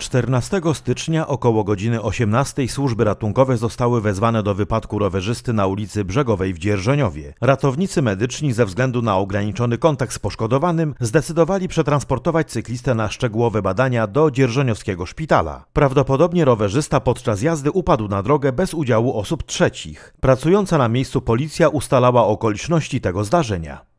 14 stycznia około godziny 18 służby ratunkowe zostały wezwane do wypadku rowerzysty na ulicy Brzegowej w Dzierżoniowie. Ratownicy medyczni ze względu na ograniczony kontakt z poszkodowanym zdecydowali przetransportować cyklistę na szczegółowe badania do Dzierżoniowskiego szpitala. Prawdopodobnie rowerzysta podczas jazdy upadł na drogę bez udziału osób trzecich. Pracująca na miejscu policja ustalała okoliczności tego zdarzenia.